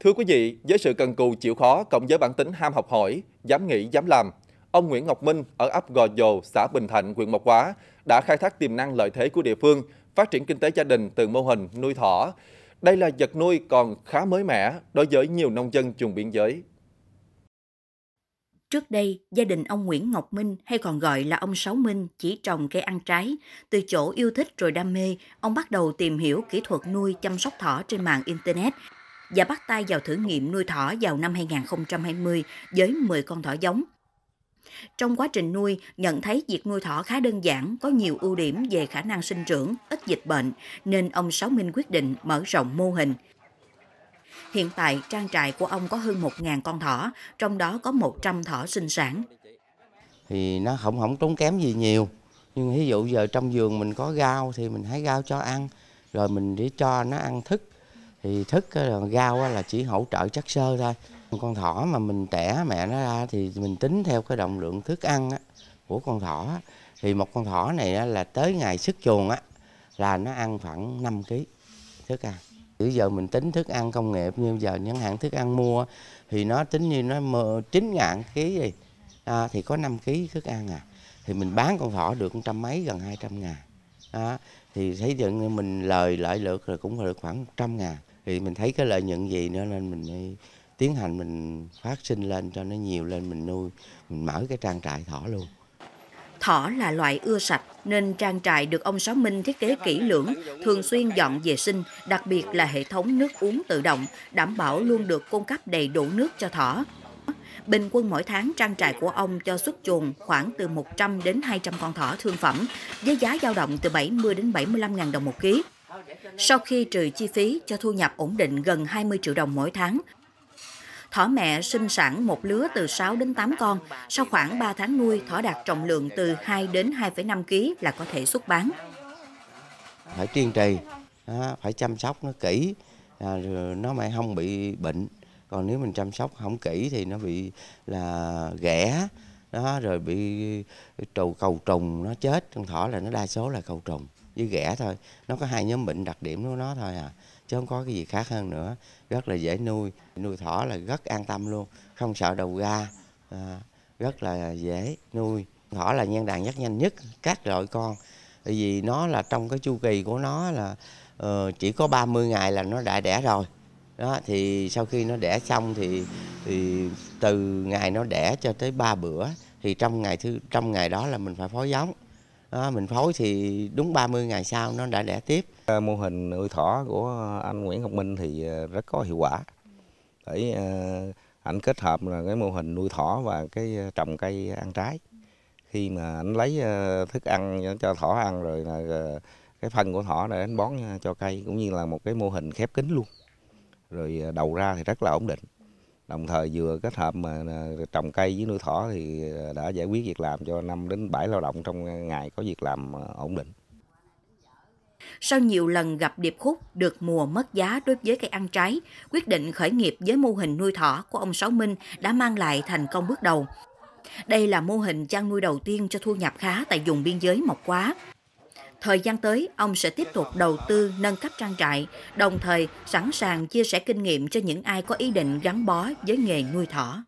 Thưa quý vị, với sự cần cù chịu khó cộng với bản tính ham học hỏi, dám nghĩ, dám làm, ông Nguyễn Ngọc Minh ở ấp Gò Dồ, xã Bình Thạnh, huyện Mộc Hóa đã khai thác tiềm năng lợi thế của địa phương, phát triển kinh tế gia đình từ mô hình nuôi thỏ. Đây là vật nuôi còn khá mới mẻ đối với nhiều nông dân vùng biên giới. Trước đây, gia đình ông Nguyễn Ngọc Minh hay còn gọi là ông Sáu Minh chỉ trồng cây ăn trái. Từ chỗ yêu thích rồi đam mê, ông bắt đầu tìm hiểu kỹ thuật nuôi chăm sóc thỏ trên mạng Internet – và bắt tay vào thử nghiệm nuôi thỏ vào năm 2020 với 10 con thỏ giống. Trong quá trình nuôi, nhận thấy việc nuôi thỏ khá đơn giản, có nhiều ưu điểm về khả năng sinh trưởng, ít dịch bệnh, nên ông Sáu Minh quyết định mở rộng mô hình. Hiện tại, trang trại của ông có hơn 1.000 con thỏ, trong đó có 100 thỏ sinh sản. Thì nó không không tốn kém gì nhiều, nhưng ví dụ giờ trong vườn mình có rau thì mình hái rau cho ăn, rồi mình để cho nó ăn thức, thì thức ờ, rau là chỉ hỗ trợ chất sơ thôi con thỏ mà mình tẻ mẹ nó ra thì mình tính theo cái động lượng thức ăn của con thỏ thì một con thỏ này là tới ngày sức chuồng á là nó ăn khoảng 5 kg thức ăn bây giờ mình tính thức ăn công nghiệp như giờ những hãng thức ăn mua thì nó tính như nó chín ngàn ký gì à, thì có 5 kg thức ăn à thì mình bán con thỏ được trăm mấy gần 200 ngàn à, thì thấy dựng mình lời lợi lượt rồi cũng được khoảng trăm ngàn thì mình thấy cái lợi nhuận gì nữa nên mình mới tiến hành mình phát sinh lên cho nó nhiều lên mình nuôi mình mở cái trang trại thỏ luôn Thỏ là loại ưa sạch nên trang trại được ông Sáu Minh thiết kế kỹ lưỡng, thường xuyên dọn vệ sinh, đặc biệt là hệ thống nước uống tự động, đảm bảo luôn được cung cấp đầy đủ nước cho thỏ. Bình quân mỗi tháng trang trại của ông cho xuất chuồng khoảng từ 100 đến 200 con thỏ thương phẩm, với giá dao động từ 70 đến 75 ngàn đồng một ký. Sau khi trừ chi phí cho thu nhập ổn định gần 20 triệu đồng mỗi tháng, thỏ mẹ sinh sản một lứa từ 6 đến 8 con, sau khoảng 3 tháng nuôi, thỏ đạt trọng lượng từ 2 đến 2,5 kg là có thể xuất bán. Phải kiên trì, phải chăm sóc nó kỹ, à, nó mới không bị bệnh. Còn nếu mình chăm sóc không kỹ thì nó bị là ghẻ, đó rồi bị trầu cầu trùng nó chết, con thỏ là nó đa số là cầu trùng với ghẻ thôi nó có hai nhóm bệnh đặc điểm của nó thôi à chứ không có cái gì khác hơn nữa rất là dễ nuôi nuôi thỏ là rất an tâm luôn không sợ đầu ga à, rất là dễ nuôi thỏ là nhân đàn rất nhanh nhất các loại con tại vì nó là trong cái chu kỳ của nó là uh, chỉ có 30 ngày là nó đã đẻ rồi đó thì sau khi nó đẻ xong thì, thì từ ngày nó đẻ cho tới 3 bữa thì trong ngày thứ trong ngày đó là mình phải phối giống đó, mình phối thì đúng 30 ngày sau nó đã đẻ tiếp ờ, mô hình nuôi thỏ của anh Nguyễn Ngọc Minh thì ờ, rất có hiệu quả để ờ, ảnh kết hợp là cái mô hình nuôi thỏ và cái trồng cây ăn trái khi mà anh lấy thức ăn cho thỏ ăn rồi là cái phân của thỏ để anh bón cho cây cũng như là một cái mô hình khép kín luôn rồi đầu ra thì rất là ổn định đồng thời vừa kết hợp mà à, trồng cây với nuôi thỏ thì à, đã giải quyết việc làm cho năm đến 7 lao động trong ngày có việc làm à, ổn định. Sau nhiều lần gặp điệp khúc được mùa mất giá đối với cây ăn trái, quyết định khởi nghiệp với mô hình nuôi thỏ của ông Sáu Minh đã mang lại thành công bước đầu. Đây là mô hình chăn nuôi đầu tiên cho thu nhập khá tại vùng biên giới Mộc Quá. Thời gian tới, ông sẽ tiếp tục đầu tư nâng cấp trang trại, đồng thời sẵn sàng chia sẻ kinh nghiệm cho những ai có ý định gắn bó với nghề nuôi thỏ.